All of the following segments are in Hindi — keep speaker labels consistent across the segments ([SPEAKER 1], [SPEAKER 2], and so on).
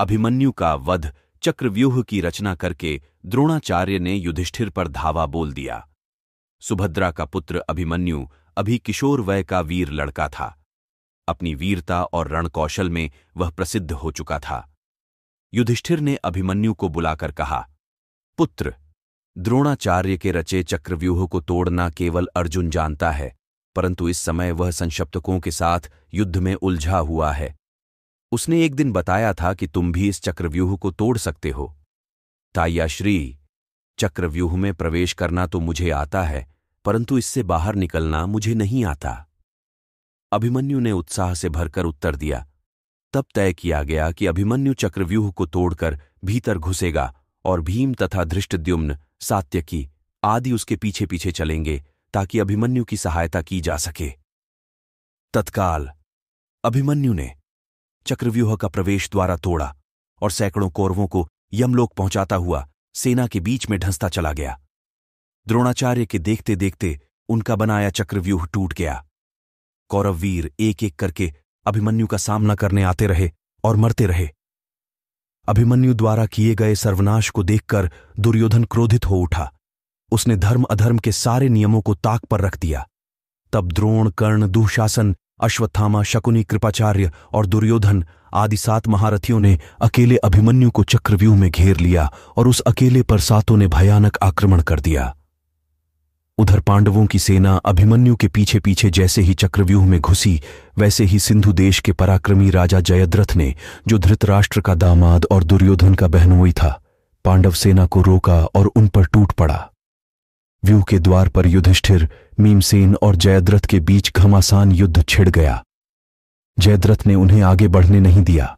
[SPEAKER 1] अभिमन्यु का वध चक्रव्यूह की रचना करके द्रोणाचार्य ने युधिष्ठिर पर धावा बोल दिया सुभद्रा का पुत्र अभिमन्यु अभी किशोर वय का वीर लड़का था अपनी वीरता और रणकौशल में वह प्रसिद्ध हो चुका था युधिष्ठिर ने अभिमन्यु को बुलाकर कहा पुत्र द्रोणाचार्य के रचे चक्रव्यूह को तोड़ना केवल अर्जुन जानता है परंतु इस समय वह संक्षप्तकों के साथ युद्ध में उलझा हुआ है उसने एक दिन बताया था कि तुम भी इस चक्रव्यूह को तोड़ सकते हो ताइया श्री चक्रव्यूह में प्रवेश करना तो मुझे आता है परंतु इससे बाहर निकलना मुझे नहीं आता अभिमन्यु ने उत्साह से भरकर उत्तर दिया तब तय किया गया कि अभिमन्यु चक्रव्यूह को तोड़कर भीतर घुसेगा और भीम तथा धृष्टद्युम्न सात्यकी आदि उसके पीछे पीछे चलेंगे ताकि अभिमन्यु की सहायता की जा सके तत्काल अभिमन्यु ने चक्रव्यूह का प्रवेश द्वारा तोड़ा और सैकड़ों कौरवों को यमलोक पहुंचाता हुआ सेना के बीच में ढंसता चला गया द्रोणाचार्य के देखते देखते उनका बनाया चक्रव्यूह टूट गया कौरववीर एक एक करके अभिमन्यु का सामना करने आते रहे और मरते रहे अभिमन्यु द्वारा किए गए सर्वनाश को देखकर दुर्योधन क्रोधित हो उठा उसने धर्म अधर्म के सारे नियमों को ताक पर रख दिया तब द्रोण कर्ण दुशासन अश्वत्थामा शकुनी कृपाचार्य और दुर्योधन आदि सात महारथियों ने अकेले अभिमन्यु को चक्रव्यूह में घेर लिया और उस अकेले पर सातों ने भयानक आक्रमण कर दिया उधर पांडवों की सेना अभिमन्यु के पीछे पीछे जैसे ही चक्रव्यूह में घुसी वैसे ही सिंधु देश के पराक्रमी राजा जयद्रथ ने जो धृतराष्ट्र का दामाद और दुर्योधन का बहनोई था पांडव सेना को रोका और उन पर टूट पड़ा व्यू के द्वार पर युधिष्ठिर मीमसेन और जयद्रथ के बीच घमासान युद्ध छिड़ गया जयद्रथ ने उन्हें आगे बढ़ने नहीं दिया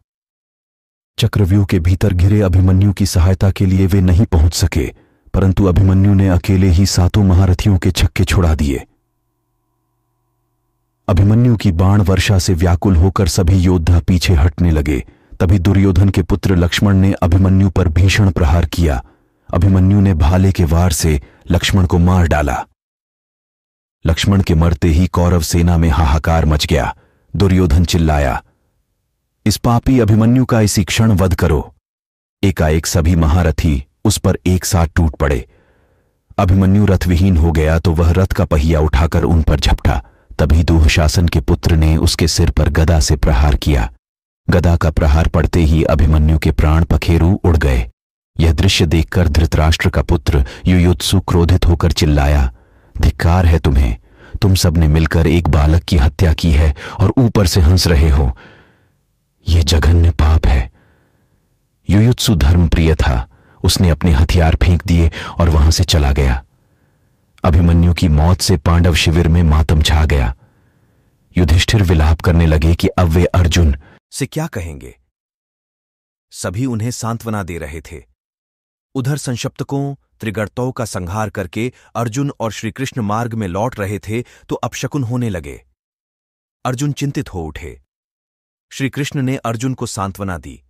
[SPEAKER 1] चक्रव्यूह के भीतर घिरे अभिमन्यु की सहायता के लिए वे नहीं पहुंच सके परंतु अभिमन्यु ने अकेले ही सातों महारथियों के छक्के छुड़ा दिए अभिमन्यु की बाण वर्षा से व्याकुल होकर सभी योद्धा पीछे हटने लगे तभी दुर्योधन के पुत्र लक्ष्मण ने अभिमन्यु पर भीषण प्रहार किया अभिमन्यु ने भाले के वार से लक्ष्मण को मार डाला लक्ष्मण के मरते ही कौरव सेना में हाहाकार मच गया दुर्योधन चिल्लाया इस पापी अभिमन्यु का इसी क्षण वध करो एकाएक सभी महारथी उस पर एक साथ टूट पड़े अभिमन्यु रथविहीन हो गया तो वह रथ का पहिया उठाकर उन पर झपटा तभी दुशासन के पुत्र ने उसके सिर पर गदा से प्रहार किया गदा का प्रहार पड़ते ही अभिमन्यु के प्राण पखेरु उड़ गए यह दृश्य देखकर धृतराष्ट्र का पुत्र युयुत्सु क्रोधित होकर चिल्लाया धिक्कार है तुम्हें तुम सबने मिलकर एक बालक की हत्या की है और ऊपर से हंस रहे हो यह जघन्य पाप है युयुत्सु धर्म प्रिय था उसने अपने हथियार फेंक दिए और वहां से चला गया अभिमन्यु की मौत से पांडव शिविर में मातम छा गया युधिष्ठिर विलाप करने लगे कि अब वे अर्जुन से क्या कहेंगे सभी उन्हें सांत्वना दे रहे थे उधर संक्षप्तकों त्रिगर्तों का संहार करके अर्जुन और श्रीकृष्ण मार्ग में लौट रहे थे तो अपशकुन होने लगे अर्जुन चिंतित हो उठे श्रीकृष्ण ने अर्जुन को सांत्वना दी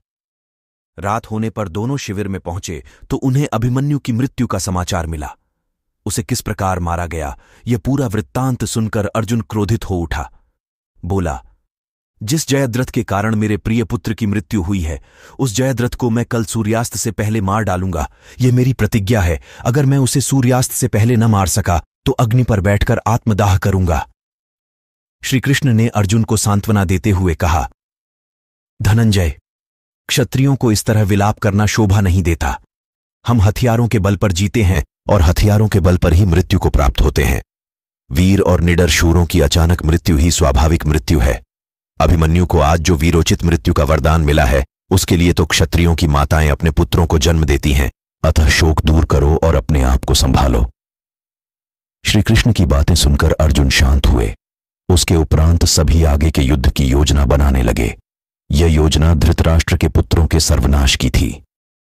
[SPEAKER 1] रात होने पर दोनों शिविर में पहुंचे तो उन्हें अभिमन्यु की मृत्यु का समाचार मिला उसे किस प्रकार मारा गया यह पूरा वृत्तांत सुनकर अर्जुन क्रोधित हो उठा बोला जिस जयद्रथ के कारण मेरे प्रिय पुत्र की मृत्यु हुई है उस जयद्रथ को मैं कल सूर्यास्त से पहले मार डालूंगा यह मेरी प्रतिज्ञा है अगर मैं उसे सूर्यास्त से पहले न मार सका तो अग्नि पर बैठकर आत्मदाह करूंगा श्रीकृष्ण ने अर्जुन को सांत्वना देते हुए कहा धनंजय क्षत्रियों को इस तरह विलाप करना शोभा नहीं देता हम हथियारों के बल पर जीते हैं और हथियारों के बल पर ही मृत्यु को प्राप्त होते हैं वीर और निडर शूरों की अचानक मृत्यु ही स्वाभाविक मृत्यु है अभिमन्यु को आज जो वीरोचित मृत्यु का वरदान मिला है उसके लिए तो क्षत्रियों की माताएं अपने पुत्रों को जन्म देती हैं अतः शोक दूर करो और अपने आप को संभालो श्री कृष्ण की बातें सुनकर अर्जुन शांत हुए उसके उपरांत सभी आगे के युद्ध की योजना बनाने लगे यह योजना धृतराष्ट्र के पुत्रों के सर्वनाश की थी